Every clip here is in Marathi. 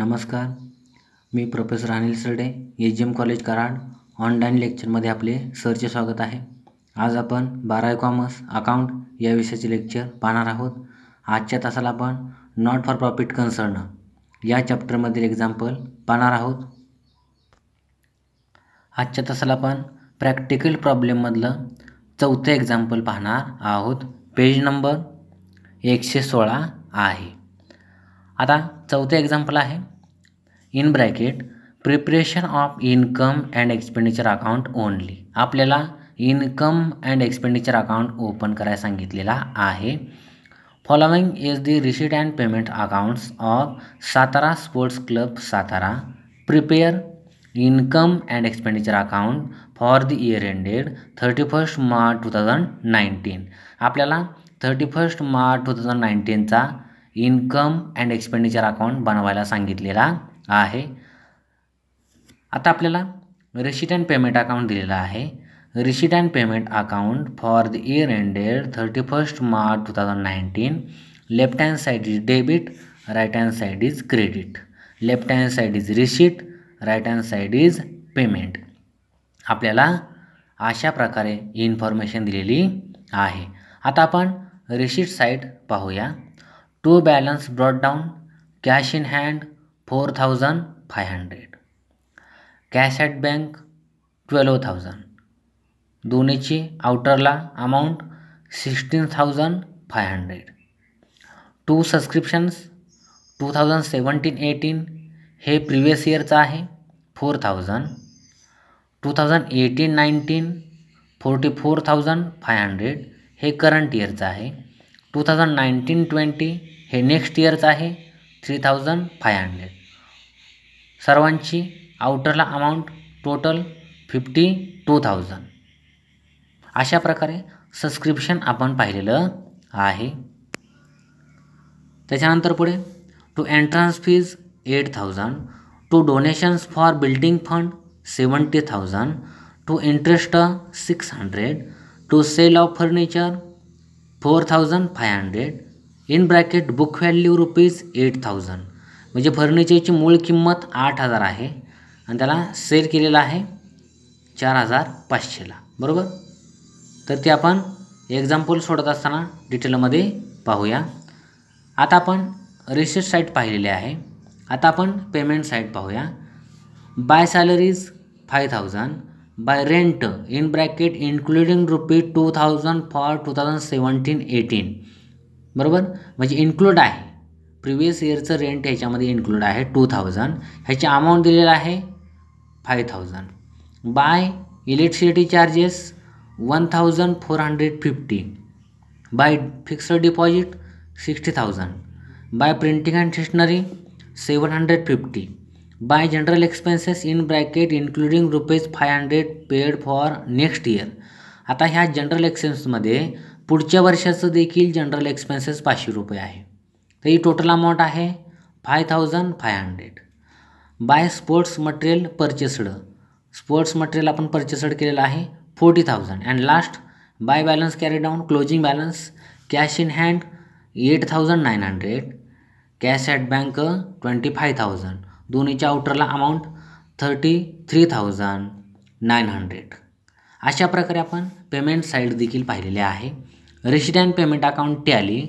नमस्कार मी professor Anil Sarde H M college Karad online लेक्चरमध्ये आपले सरचे स्वागत आहे आज आपण बारा कॉमर्स अकाउंट या विषयाचे लेक्चर पाहणार आहोत आजच्या तासाला आपण नॉट फॉर प्रॉफिट कन्सर्न या चॅप्टरमधील एक्झाम्पल पाहणार आहोत आजच्या तासाला आपण प्रॅक्टिकल प्रॉब्लेममधलं चौथं एक्झाम्पल पाहणार आहोत पेज नंबर एकशे सोळा आहे आता चौथे एक्झाम्पल आहे in bracket preparation of income and expenditure account only आपल्याला income and expenditure account open करायला सांगितलेला आहे following is the receipt and payment accounts of Satara sports club Satara prepare income and expenditure account for the year ended thirty first March two thousand nineteen आपल्याला thirty first March two thousand नाईन्टीनचा इन्कम अँड एक्सपेंडिचर अकाउंट बनवायला सांगितलेला आहे आता आपल्याला रिशीट अँड पेमेंट अकाउंट दिलेला आहे receipt and payment account for the year ended thirty first March two thousand nineteen left hand side is debit right hand side is credit left hand side is receipt right hand side is payment आपल्याला अशा प्रकारे इन्फॉर्मेशन दिलेली आहे आता आपण रिशीट साईड पाहूया to balance brought down cash in hand four thousand five hundred cash at bank twelve thousand दोन्हीची आउटरला amount sixteen thousand five hundred to subscriptions two thousand seventeen eighteen हे प्रिवियस इयरचं आहे four thousand two thousand eighteen nineteen forty four thousand five hundred हे करंट इयरचं आहे टू थाउजंड नाईन्टीन ट्वेंटी हे नेक्स्ट इयरचं आहे थ्री थाउजंड फाय हंड्रेड सर्वांची आउटरला amount total fifty two thousand अशा प्रकारे सबस्क्रिप्शन आपण पाहिलेलं आहे त्याच्यानंतर पुढे to entrance fees eight thousand to donations for building fund seventy thousand to interest six hundred to sale of furniture four thousand five hundred in bracket book value rupees eight thousand म्हणजे फर्निचरची मूळ किंमत आठ हजार आहे आणि त्याला सेल केलेला आहे चार हजार पाचशेला बरोबर तर ते आपण एक्झाम्पल सोडत असताना डिटेलमध्ये पाहूया आता आपण रिसेस साईट पाहिलेली आहे आता आपण पेमेंट साईट पाहूया by salaries five thousand by rent in bracket including rupee two thousand for two thousand seventeen eighteen बरोबर म्हणजे इन्क्लूड आहे प्रिवियस इयरचं रेंट ह्याच्यामध्ये इन्क्लूड आहे टू थाउजंड ह्याचे अमाऊंट दिलेलं आहे five thousand by electricity charges one thousand four hundred fifty by fixed deposit sixty thousand by printing and stationery seven hundred fifty by general expenses in bracket including rupees five hundred paid for next year आता ह्या जनरल एक्सपेन्समध्ये पुढच्या वर्षाचं देखील जनरल एक्सपेन्सेस पाचशे रुपये आहे तर ही टोटल अमाऊंट आहे five thousand five hundred by sports material purchased sports material आपण परचेसड केलेलं आहे forty thousand and last by balance carry down closing balance cash in hand eight thousand nine hundred cash at bank twenty five thousand दोन्हीच्या आउटरला amount thirty three thousand nine hundred अशा प्रकारे आपण पेमेंट साईड देखील पाहिलेले आहे resident payment account tally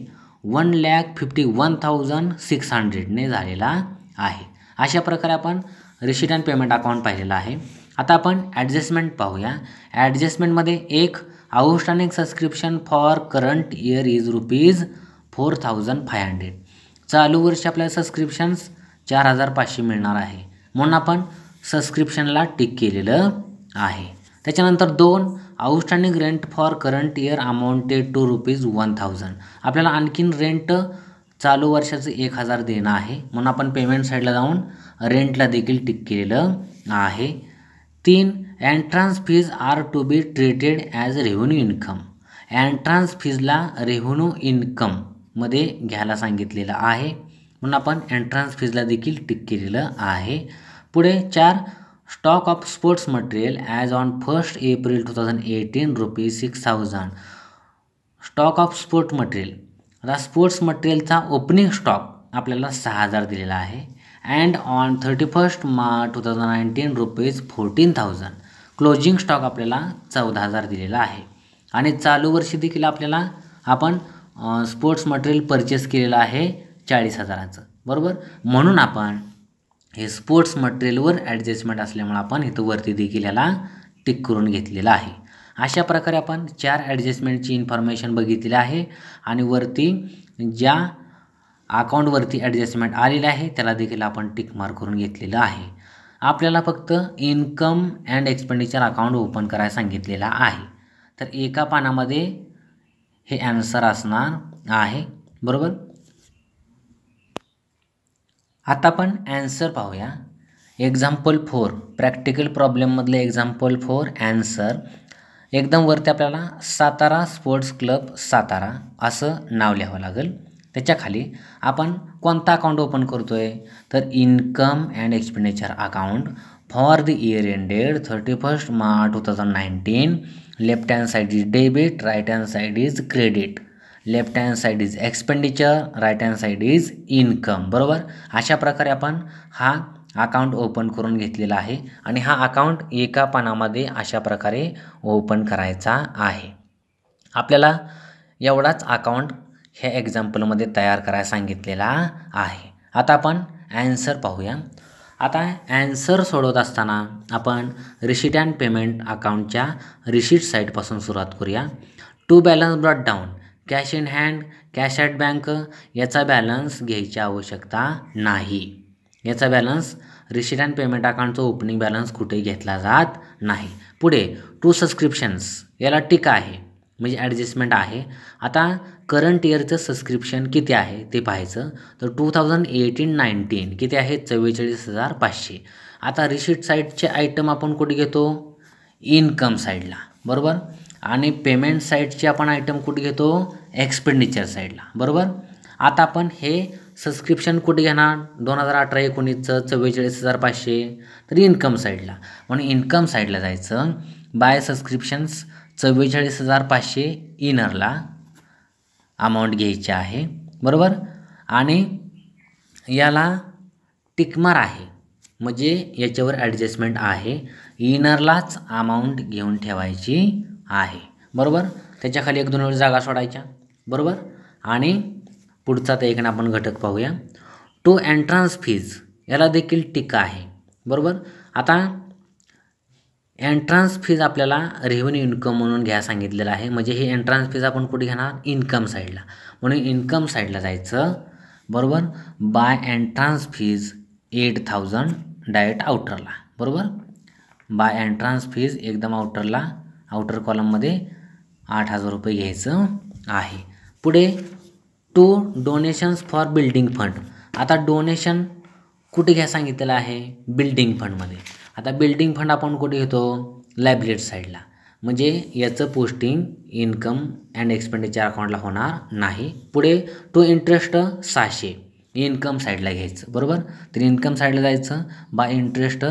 one lakh fifty one thousand six हंड्रेडने झालेला आहे अशा प्रकारे आपण रेसिडेंट पेमेंट अकाउंट पाहिलेला आहे आता आपण ॲडजस्टमेंट पाहूया ॲडजस्टमेंटमध्ये एक outstanding subscription for current year is rupees four thousand five hundred चालू वर्ष आपल्याला सबस्क्रिप्शन्स चार हजार पाचशे मिळणार आहे म्हणून आपण सबस्क्रिप्शनला टिक केलेलं आहे त्याच्यानंतर दोन outstanding rent for current year amounted to rupees one thousand आपल्याला आणखीन रेंट चालू वर्षाचं एक हजार देणं आहे म्हणून आपण पेमेंट साईडला जाऊन रेंटला देखील टिक केलेलं आहे तीन entrance fees are to be treated as revenue income entrance फीजला रेव्हेन्यू इन्कममध्ये घ्यायला सांगितलेलं आहे म्हणून आपण एंट्रन्स फीजला देखील टिक केलेलं आहे पुढे चार stock of sports material as on first April two thousand eighteen rupees six thousand stock of sport material आता स्पोर्ट्स मटेरियलचा ओपनिंग स्टॉक आपल्याला सहा हजार दिलेला आहे and on thirty first March two thousand nineteen rupees fourteen thousand closing stock आपल्याला चौदा हजार दिलेला आहे आणि चालू वर्षी देखील आपल्याला आपण स्पोर्ट्स मटेरियल परचेस केलेलं आहे चाळीस हजाराचं बरोबर म्हणून आपण हे स्पोर्ट्स मटेरियलवर ॲडजस्टमेंट असल्यामुळे आपण इथं वरती देखील याला टिक करून घेतलेलं आहे अशा प्रकारे आपण चार ॲडजस्टमेंटची इन्फॉर्मेशन बघितली आहे आणि वरती ज्या अकाउंटवरती ॲडजस्टमेंट आलेलं आहे त्याला देखील आपण टिक मार्क करून घेतलेलं आहे आपल्याला फक्त income and expenditure account open करायला सांगितलेलं आहे तर एका पानामध्ये हे ॲन्सर असणार आहे बरोबर आता आपण ॲन्सर पाहूया एक्झाम्पल फोर प्रॅक्टिकल प्रॉब्लेममधले एक्झाम्पल फोर ॲन्सर एकदम वरती आपल्याला सातारा स्पोर्ट्स क्लब सातारा असं नाव लिहावं लागेल त्याच्याखाली आपण कोणता अकाउंट ओपन करतो आहे तर income and expenditure account for the year ended thirty first March two thousand nineteen left hand side is debit right hand side is credit left hand side is expenditure right hand side is income बरोबर अशा प्रकारे आपण हा अकाउंट ओपन करून घेतलेला आहे आणि हा अकाउंट एका पानामध्ये अशा प्रकारे ओपन करायचा आहे आपल्याला एवढाच अकाउंट ह्या एक्झाम्पलमध्ये तयार करायला सांगितलेला आहे आता आपण ॲन्सर पाहूया आता ॲन्सर सोडवत असताना आपण रिशीट अँड पेमेंट अकाउंटच्या रिशीट साईटपासून सुरुवात करूया to balance brought down cash in hand cash at bank याचा बॅलन्स घ्यायची आवश्यकता नाही याचा बॅलन्स रिसिट अँड पेमेंट अकाउंटचं ओपनिंग बॅलन्स कुठेही घेतला जात नाही पुढे टू सबस्क्रिप्शन्स याला टिक आहे म्हणजे ॲडजस्टमेंट आहे आता करंट इयरचं सबस्क्रिप्शन किती आहे ते पाहायचं तर टू थाउजंड एटीन नाईन्टीन किती आहे चव्वेचाळीस हजार पाचशे आता रिसिट साईटचे आयटम आपण कुठे घेतो इन्कम साईडला बरोबर आणि पेमेंट साईटचे आपण आयटम कुठे घेतो एक्सपेंडिचर साईडला बरोबर आता आपण हे सबस्क्रिप्शन कुठे घेणार दोन हजार अठरा एकोणीसचं चव्वेचाळीस हजार पाचशे तर इन्कम साईडला म्हणून इन्कम साईडला जायचं बाय सबस्क्रिप्शन्स चव्वेचाळीस हजार पाचशे इनरला अमाऊंट घ्यायची आहे बरोबर आणि याला टिकमार आहे म्हणजे याच्यावर ॲडजस्टमेंट आहे इनरलाच अमाऊंट घेऊन ठेवायची आहे बरोबर त्याच्याखाली एक दोन वेळ जागा सोडायच्या बरोबर आणि पुढचा तर एक आपण घटक पाहूया टू एंट्रान्स फीज याला देखील टीका आहे बरोबर आता एंट्रान्स फीज आपल्याला रेव्हेन्यू इन्कम म्हणून घ्या सांगितलेलं आहे म्हणजे ही एन्ट्रान्स फीज आपण कुठे घेणार इन्कम साईडला म्हणून इन्कम साईडला जायचं बरोबर by entrance fees eight thousand direct आउटरला बरोबर बाय एंट्रान्स फीज एकदम आउटरला आउटर कॉलममध्ये आठ हजार रुपये घ्यायचं आहे पुढे to donations for building fund आता डोनेशन कुठे घ्या सांगितलेलं आहे बिल्डिंग फंडमध्ये आता बिल्डिंग फंड आपण कुठे घेतो लायब्रेट साईडला म्हणजे याचं पोस्टिंग इन्कम अँड एक्सपेंडिचर अकाउंटला होणार नाही पुढे टू इंटरेस्ट सहाशे इन्कम साईडला घ्यायचं बरोबर तर इन्कम साईडला जायचं बाय इंटरेस्ट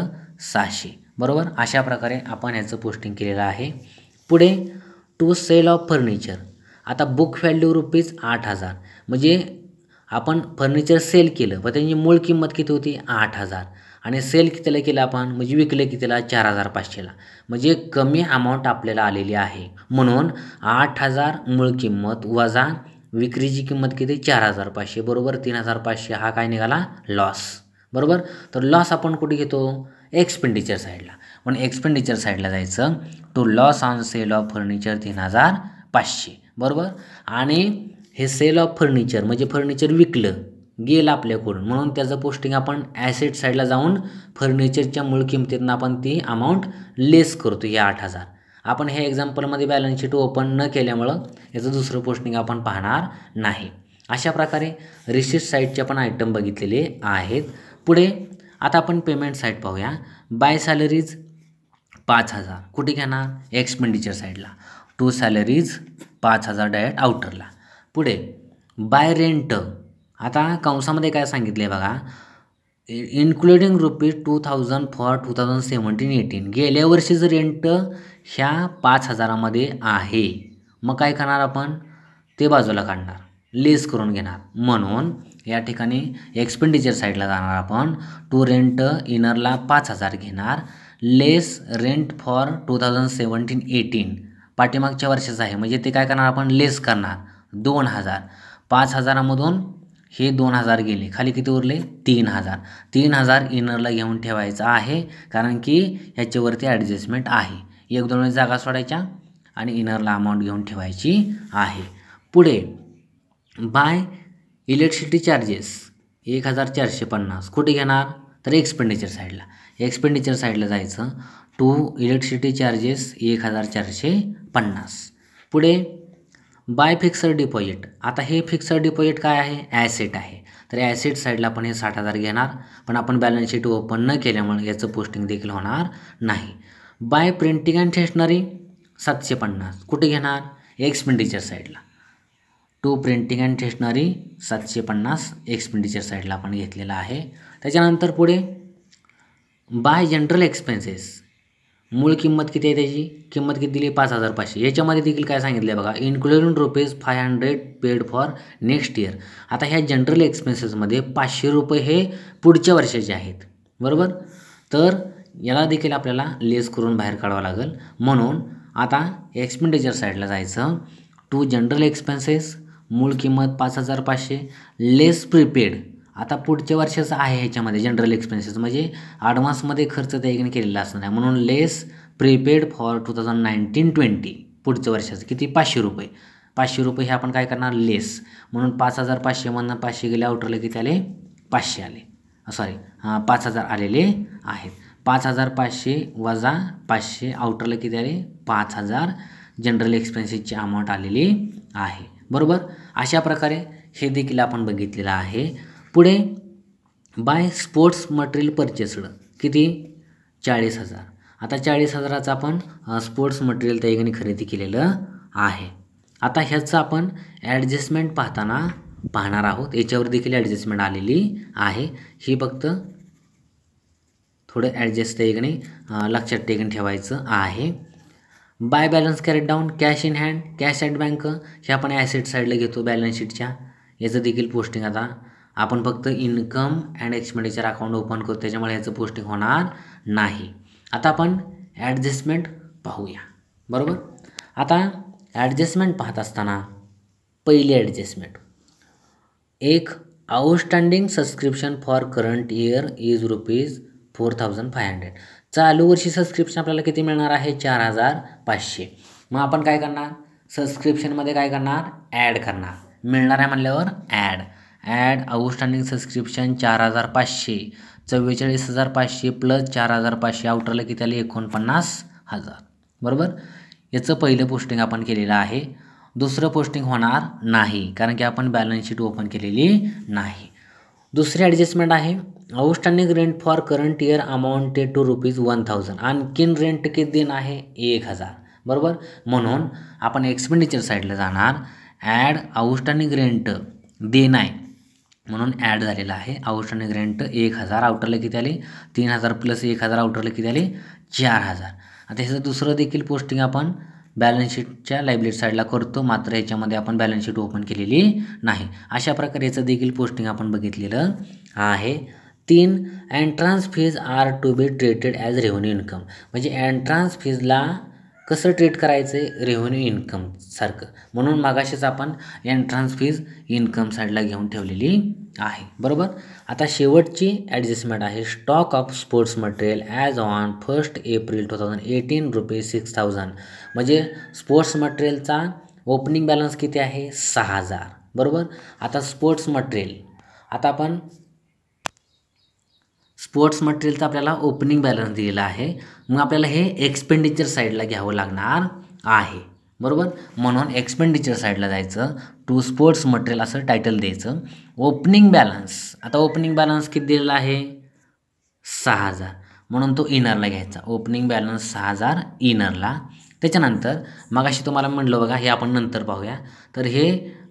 सहाशे बरोबर अशा प्रकारे आपण याचं पोस्टिंग केलेलं आहे पुढे टू सेल ऑफ फर्निचर आता बुक व्हॅल्यू रुपीज आठ हजार म्हणजे आपण फर्निचर सेल केलं व त्यांची मूळ किंमत किती होती आठ हजार आणि सेल कितीला केलं आपण म्हणजे विकलं कितीला चार हजार पाचशेला म्हणजे कमी अमाऊंट आपल्याला आलेली आहे म्हणून आठ हजार मूळ किंमत वजा विक्रीची किंमत किती चार हजार पाचशे बरोबर तीन हजार पाचशे हा काय निघाला लॉस बरोबर तर लॉस आपण कुठे घेतो एक्सपेंडिचर साईडला पण एक्सपेंडिचर साईडला जायचं to loss on sale of furniture तीन हजार पाचशे बरोबर आणि हे सेल ऑफ फर्निचर म्हणजे फर्निचर विकलं गेलं आपल्याकडून म्हणून त्याचं पोस्टिंग आपण ॲसेट साईडला जाऊन फर्निचरच्या मूळ किमतीतनं आपण ती अमाऊंट लेस करतो हे आठ हजार आपण हे एक्झाम्पलमध्ये बॅलन्स शीट ओपन न केल्यामुळं याचं दुसरं पोस्टिंग आपण पाहणार नाही अशा प्रकारे रिसिट साईटचे पण आयटम बघितलेले आहेत पुढे आता आपण पेमेंट साईट पाहूया बाय सॅलरीज पाच हजार कुठे घेणार एक्सपेंडिचर साईडला टू सॅलरीज पाच हजार डायरेक्ट आउटरला पुढे बाय रेंट आता कंसामध्ये काय सांगितले बघा including rupees two thousand for two thousand seventeen eighteen गेल्या वर्षीचं रेंट ह्या पाच हजारामध्ये आहे मग काय करणार आपण ते बाजूला काढणार लेस करून घेणार म्हणून या ठिकाणी एक्सपेंडिचर साईडला जाणार आपण टू रेंट इनरला पाच हजार घेणार less rent for two thousand seventeen eighteen पाठीमागच्या वर्षाचं आहे म्हणजे ते काय करणार आपण लेस करणार दोन हजार पाच हजारामधून हे दोन हजार गेले खाली किती उरले तीन हजार तीन हजार इनरला घेऊन ठेवायचं आहे कारण की ह्याच्यावरती ॲडजस्टमेंट आहे एक दोन वेळेस जागा सोडायच्या आणि इनरला अमाऊंट घेऊन ठेवायची आहे पुढे बाय इलेक्ट्रिसिटी चार्जेस एक हजार चारशे पन्नास कुठे घेणार तर एक्सपेंडिचर साईडला एक्सपेंडिचर साईडला जायचं टू इलेक्ट्रिसिटी चार्जेस एक हजार चारशे पन्नास पुढे बाय फिक्सर डिपॉझिट आता हे फिक्सड डिपॉझिट काय आहे ॲसेट आहे तर ॲसेट साईडला आपण हे साठ हजार घेणार पण आपण बॅलन्स शीट ओपन न केल्यामुळे याचं पोस्टिंग देखील होणार नाही बाय प्रिंटिंग अँड स्टेशनरी सातशे पन्नास कुठे घेणार एक्सपेंडिचर साईडला टू प्रिंटिंग अँड स्टेशनरी सातशे पन्नास एक्सपेंडिचर साईडला आपण घेतलेला आहे त्याच्यानंतर पुढे बाय जनरल एक्सपेन्सेस मूळ किंमत किती आहे त्याची किंमत किती दिली पाच हजार पाचशे याच्यामध्ये देखील काय सांगितलं आहे बघा including rupees five hundred paid for next year आता ह्या जनरल एक्सपेन्सेसमध्ये पाचशे रुपये हे पुढच्या वर्षाचे आहेत बरोबर तर याला देखील आपल्याला लेस करून बाहेर काढावं लागेल म्हणून आता एक्सपेंडिचर साईडला जायचं टू जनरल एक्सपेन्सेस मूळ किंमत पाच हजार पाचशे लेस प्रीपेड आता पुढच्या वर्षाचं आहे ह्याच्यामध्ये जनरल एक्सपेन्सेस म्हणजे ॲडव्हान्समध्ये खर्च त्याने केलेला असणार आहे म्हणून less prepaid for two thousand nineteen twenty पुढच्या वर्षाचं किती पाचशे रुपये पाचशे रुपये हे आपण काय करणार लेस म्हणून पाच हजार पाचशे म्हणून पाचशे गेले आउटरला किती आले पाचशे आले सॉरी हां पाच हजार आलेले आहेत पाच हजार पाचशे वजा पाचशे आउटरला किती आले पाच हजार जनरल एक्सपेन्सेसची अमाऊंट आलेली आहे बरोबर अशा प्रकारे हे देखील आपण बघितलेलं आहे पुढे बाय स्पोर्ट्स मटेरियल परचेसड किती चाळीस हजार आता चाळीस हजाराचं आपण स्पोर्ट्स मटेरियल त्या ठिकाणी खरेदी केलेलं आहे आता ह्याचं आपण ॲडजस्टमेंट पाहताना पाहणार आहोत याच्यावर देखील ॲडजस्टमेंट आलेली आहे ही फक्त थोडं ॲडजस्ट ठिकाणी लक्षात टेकून ठेवायचं आहे by balance carried down cash in hand cash at bank हे आपण ॲसेट साईडला घेतो बॅलन्स शीटच्या याचं देखील पोस्टिंग आता आपण फक्त income and expenditure account open करू त्याच्यामुळे ह्याचं पोस्टिंग होणार नाही आता आपण ॲडजस्टमेंट पाहूया बरोबर आता ॲडजस्टमेंट पाहत असताना पहिली ॲडजस्टमेंट एक outstanding subscription for current year is rupees four thousand five hundred चालू वर्षी सबस्क्रिप्शन आपल्याला किती मिळणार आहे चार हजार पाचशे मग आपण काय करणार सबस्क्रिप्शनमध्ये काय करणार ॲड करणार मिळणार आहे म्हणल्यावर ॲड ॲड आउटस्टँडिंग सबस्क्रिप्शन चार हजार पाचशे चव्वेचाळीस हजार पाचशे प्लस चार हजार पाचशे आउटरला किती आले एकोणपन्नास हजार बरोबर याचं पहिलं पोस्टिंग आपण केलेलं आहे दुसरं पोस्टिंग होणार नाही कारण की आपण बॅलन्स शीट ओपन केलेली नाही दुसरी ॲडजस्टमेंट आहे outstanding rent for current year amounted to rupees one thousand आणखीन रेंट किती देन आहे एक हजार बरोबर म्हणून आपण एक्सपेंडिचर साईडला जाणार ॲड आउटस्टँडिंग रेंट देन आहे म्हणून ॲड झालेलं आहे आउटस्टँडिंग रेंट एक हजार आउटरला किती आले तीन हजार प्लस एक हजार आउटरला किती आले चार हजार आता ह्याचं दुसरं देखील पोस्टिंग आपण बॅलन्स शीटच्या लायब्ररी साईडला करतो मात्र याच्यामध्ये आपण बॅलन्स शीट ओपन केलेली नाही अशा प्रकारे याचं देखील पोस्टिंग आपण बघितलेलं आहे तीन entrance fees are to be treated as revenue income म्हणजे एन्ट्रान्स फीजला कसं ट्रीट करायचं आहे रेव्हेन्यू इन्कमसारखं म्हणून मागाशीच आपण एंट्रन्स फीज इन्कम साईडला घेऊन ठेवलेली आहे बरोबर आता शेवटची ॲडजस्टमेंट आहे stock of sports material as on first April two thousand eighteen rupees six thousand म्हणजे स्पोर्ट्स मटेरियलचा ओपनिंग बॅलन्स किती आहे सहा हजार बरोबर आता स्पोर्ट्स मटेरियल आता आपण स्पोर्ट्स मटेरियलचा आपल्याला ओपनिंग बॅलन्स दिलेला आहे मग आपल्याला हे एक्सपेंडिचर साईडला घ्यावं लागणार आहे बरोबर म्हणून एक्सपेंडिचर साईडला जायचं टू स्पोर्ट्स मटेरियल असं टायटल द्यायचं ओपनिंग बॅलन्स आता ओपनिंग बॅलन्स किती दिलेला आहे सहा हजार म्हणून तो इनरला घ्यायचा ओपनिंग बॅलन्स सहा हजार इनरला त्याच्यानंतर अशी तुम्हाला म्हटलं बघा हे आपण नंतर पाहूया तर हे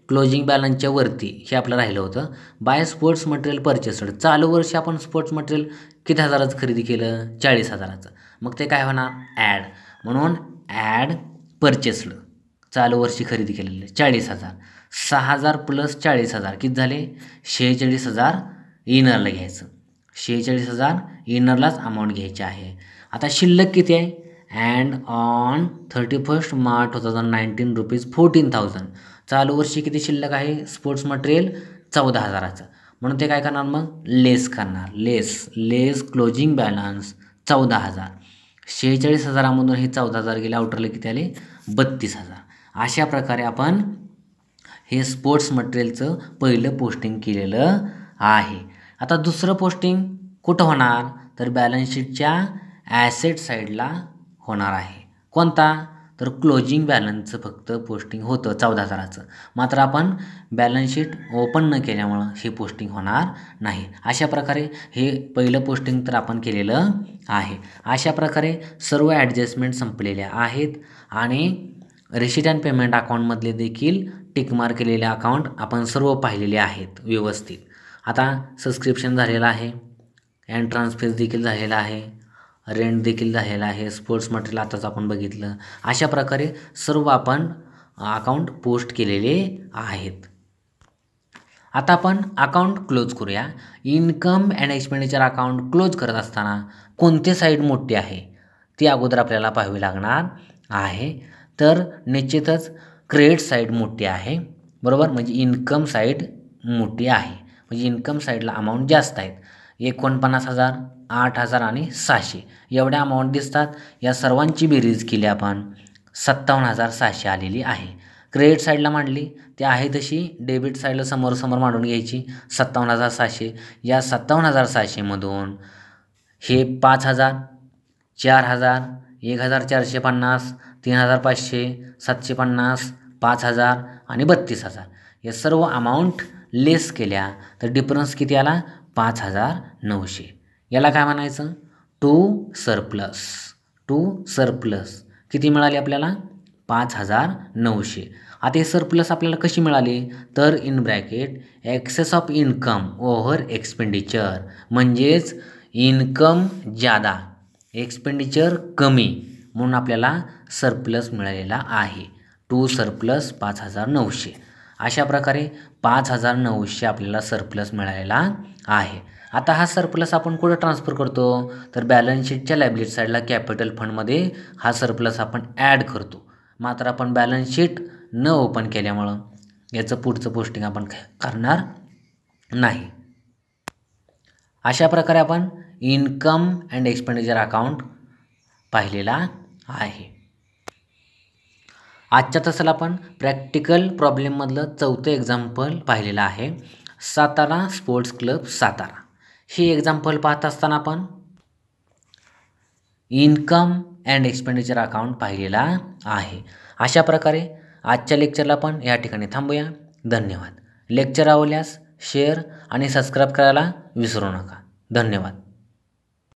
क्लोजिंग बॅलन्सच्या वरती हे आपलं राहिलं होतं बाय स्पोर्ट्स मटेरियल परचेस्ड चालू वर्ष आपण स्पोर्ट्स मटेरियल किती हजाराचं खरेदी केलं चाळीस हजाराचं मग ते काय होणार ॲड म्हणून ॲड परचेस्ड चालू वर्षी खरेदी केलेलं चाळीस हजार सहा हजार प्लस चाळीस हजार किती झाले शेहेचाळीस हजार इनरला घ्यायचं शेहेचाळीस हजार इनरलाच अमाऊंट घ्यायचे आहे आता शिल्लक किती आहे and on thirty first March two thousand nineteen rupees fourteen thousand चालू वर्षी किती शिल्लक आहे स्पोर्ट्स मटेरियल चौदा हजाराचं म्हणून ते काय करणार मग लेस करणार लेस लेस क्लोजिंग बॅलन्स चौदा हजार शेहेचाळीस हजारामधून हे चौदा हजार गेले आउटरले किती आले बत्तीस हजार अशा प्रकारे आपण हे स्पोर्ट्स मटेरियलचं पहिलं पोस्टिंग केलेलं आहे आता दुसरं पोस्टिंग कुठं होणार तर बॅलन्स शीटच्या ॲसेट साईडला होणार आहे कोणता तर क्लोजिंग बॅलन्सचं फक्त पोस्टिंग होतं चौदा हजाराचं मात्र आपण बॅलन्सशीट ओपन न केल्यामुळं हे पोस्टिंग होणार नाही अशा प्रकारे हे पहिलं पोस्टिंग तर आपण केलेलं आहे अशा प्रकारे सर्व ॲडजस्टमेंट संपलेल्या आहेत आणि रिसिट अँड पेमेंट अकाउंटमधले देखील टिकमार केलेले अकाउंट आपण सर्व पाहिलेले आहेत व्यवस्थित आता सबस्क्रिप्शन झालेलं आहे अँड ट्रान्सफर देखील झालेला आहे रेंट देखील झालेला आहे स्पोर्ट्स मटेरियल आताच आपण बघितलं अशा प्रकारे सर्व आपण अकाउंट पोस्ट केलेले आहेत आता आपण अकाउंट क्लोज करूया income and expenditure account close करत असताना कोणते साईड मोठी आहे ती अगोदर आपल्याला पाहावी लागणार आहे तर निश्चितच क्रेडिट साईड मोठी आहे बरोबर म्हणजे इन्कम साईड मोठी आहे म्हणजे इन्कम साईडला अमाऊंट जास्त आहेत एकोणपन्नास हजार आठ हजार आणि सहाशे एवढ्या अमाऊंट दिसतात या सर्वांची बेरीज केली आपण सत्तावन्न हजार सहाशे आलेली आहे क्रेडिट साईडला मांडली ते आहे तशी डेबिट साईडला समोरसमोर मांडून घ्यायची सत्तावन्न हजार सहाशे या सत्तावन्न हजार सहाशेमधून हे पाच हजार चार हजार एक हजार चारशे पन्नास तीन हजार पाचशे सातशे पन्नास पाच हजार आणि बत्तीस हजार या सर्व अमाऊंट लेस केल्या तर डिफरन्स किती आला पाच हजार नऊशे याला काय म्हणायचं टू सरप्लस टू सरप्लस किती मिळाली आपल्याला पाच हजार नऊशे आता हे सरप्लस आपल्याला कशी मिळाली तर in bracket excess of income over expenditure म्हणजेच इन्कम ज्यादा एक्सपेंडिचर कमी म्हणून आपल्याला सरप्लस मिळालेला आहे टू सरप्लस पाच हजार नऊशे अशा प्रकारे पाच हजार नऊशे आपल्याला सरप्लस मिळालेला आहे आता हा सरप्लस आपण कुठं ट्रान्सफर करतो तर बॅलन्स शीटच्या साईडला कॅपिटल फंडमध्ये हा सरप्लस आपण ॲड करतो मात्र आपण बॅलन्स शीट न ओपन केल्यामुळं याचं पुढचं पोस्टिंग आपण करणार नाही अशा प्रकारे आपण इन्कम अँड एक्सपेंडिचर अकाउंट पाहिलेला आहे आजच्या तसाला आपण प्रॅक्टिकल प्रॉब्लेममधलं चौथं एक्झाम्पल पाहिलेलं आहे सातारा स्पोर्ट्स क्लब सातारा हे एक्झाम्पल पाहत असताना आपण इन्कम अँड एक्सपेंडिचर अकाउंट पाहिलेला आहे अशा प्रकारे आजच्या लेक्चरला पण या ठिकाणी थांबूया धन्यवाद लेक्चर आवडल्यास शेअर आणि सबस्क्राईब करायला विसरू नका धन्यवाद